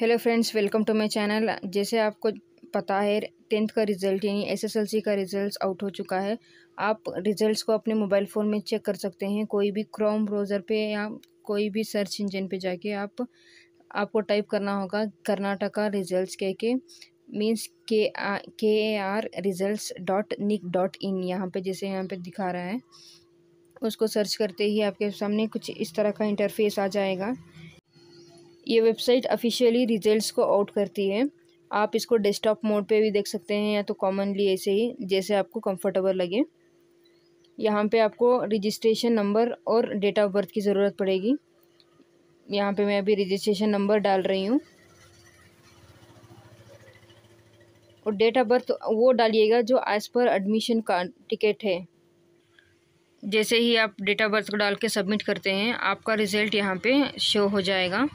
hello friends welcome to my channel जैसे आपको पता है टेंथ का रिज़ल्ट यानी एसएसएलसी का रिज़ल्ट आउट हो चुका है आप रिज़ल्ट्स को अपने मोबाइल फ़ोन में चेक कर सकते हैं कोई भी क्रोम ब्राउज़र पे या कोई भी सर्च इंजन पे जाके आप आपको टाइप करना होगा कर्नाटका रिज़ल्ट कह के means K K A R result dot nic dot in यहाँ पर जैसे यहाँ पर दिखा रहा है उसको सर्च करते ही आपके सामने कुछ इस तरह का इंटरफेस आ जाएगा ये वेबसाइट ऑफिशियली रिजल्ट्स को आउट करती है आप इसको डेस्कटॉप मोड पे भी देख सकते हैं या तो कॉमनली ऐसे ही जैसे आपको कंफर्टेबल लगे यहाँ पे आपको रजिस्ट्रेशन नंबर और डेट ऑफ बर्थ की ज़रूरत पड़ेगी यहाँ पे मैं अभी रजिस्ट्रेशन नंबर डाल रही हूँ और डेट ऑफ बर्थ वो डालिएगा जो एज़ पर एडमिशन का टिकट है जैसे ही आप डेट ऑफ बर्थ को डाल के सबमिट करते हैं आपका रिज़ल्ट यहाँ पे शो हो जाएगा